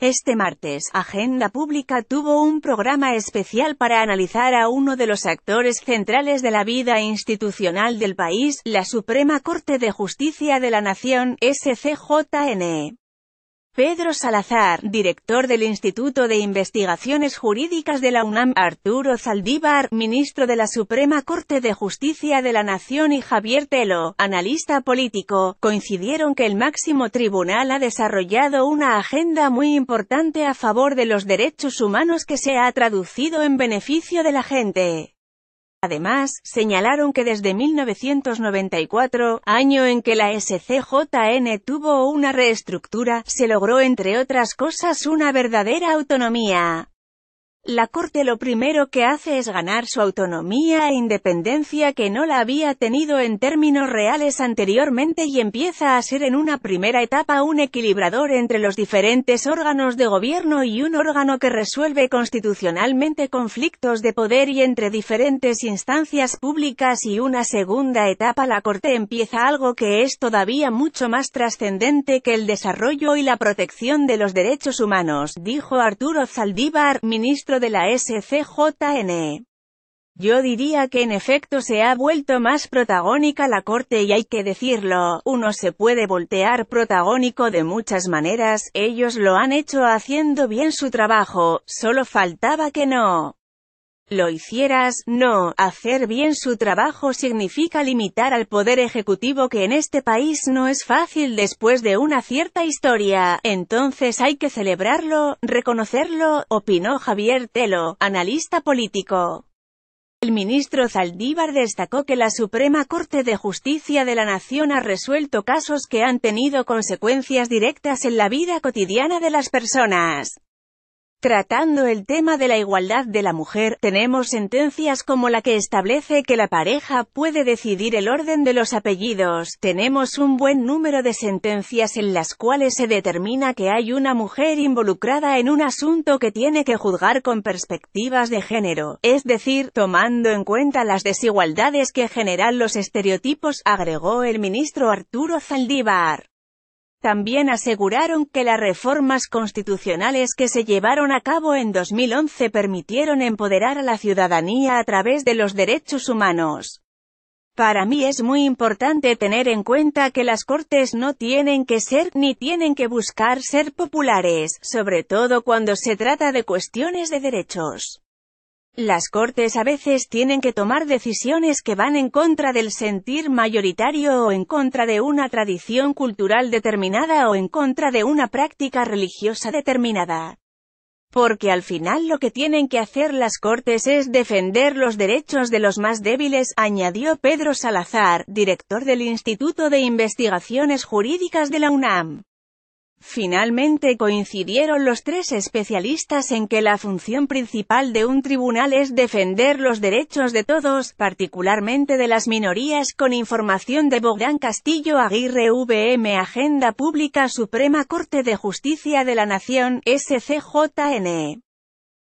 Este martes, Agenda Pública tuvo un programa especial para analizar a uno de los actores centrales de la vida institucional del país, la Suprema Corte de Justicia de la Nación, SCJN. Pedro Salazar, director del Instituto de Investigaciones Jurídicas de la UNAM, Arturo Zaldívar, ministro de la Suprema Corte de Justicia de la Nación y Javier Telo, analista político, coincidieron que el máximo tribunal ha desarrollado una agenda muy importante a favor de los derechos humanos que se ha traducido en beneficio de la gente. Además, señalaron que desde 1994, año en que la SCJN tuvo una reestructura, se logró entre otras cosas una verdadera autonomía. La corte lo primero que hace es ganar su autonomía e independencia que no la había tenido en términos reales anteriormente y empieza a ser en una primera etapa un equilibrador entre los diferentes órganos de gobierno y un órgano que resuelve constitucionalmente conflictos de poder y entre diferentes instancias públicas y una segunda etapa la corte empieza algo que es todavía mucho más trascendente que el desarrollo y la protección de los derechos humanos, dijo Arturo Zaldívar, ministro de la SCJN. Yo diría que en efecto se ha vuelto más protagónica la corte y hay que decirlo, uno se puede voltear protagónico de muchas maneras, ellos lo han hecho haciendo bien su trabajo, solo faltaba que no lo hicieras, no, hacer bien su trabajo significa limitar al poder ejecutivo que en este país no es fácil después de una cierta historia, entonces hay que celebrarlo, reconocerlo, opinó Javier Telo, analista político. El ministro Zaldívar destacó que la Suprema Corte de Justicia de la Nación ha resuelto casos que han tenido consecuencias directas en la vida cotidiana de las personas. Tratando el tema de la igualdad de la mujer, tenemos sentencias como la que establece que la pareja puede decidir el orden de los apellidos. Tenemos un buen número de sentencias en las cuales se determina que hay una mujer involucrada en un asunto que tiene que juzgar con perspectivas de género, es decir, tomando en cuenta las desigualdades que generan los estereotipos, agregó el ministro Arturo Zaldívar. También aseguraron que las reformas constitucionales que se llevaron a cabo en 2011 permitieron empoderar a la ciudadanía a través de los derechos humanos. Para mí es muy importante tener en cuenta que las cortes no tienen que ser, ni tienen que buscar ser populares, sobre todo cuando se trata de cuestiones de derechos. Las Cortes a veces tienen que tomar decisiones que van en contra del sentir mayoritario o en contra de una tradición cultural determinada o en contra de una práctica religiosa determinada. Porque al final lo que tienen que hacer las Cortes es defender los derechos de los más débiles, añadió Pedro Salazar, director del Instituto de Investigaciones Jurídicas de la UNAM. Finalmente coincidieron los tres especialistas en que la función principal de un tribunal es defender los derechos de todos, particularmente de las minorías con información de Bogdan Castillo Aguirre VM Agenda Pública Suprema Corte de Justicia de la Nación, SCJN. E.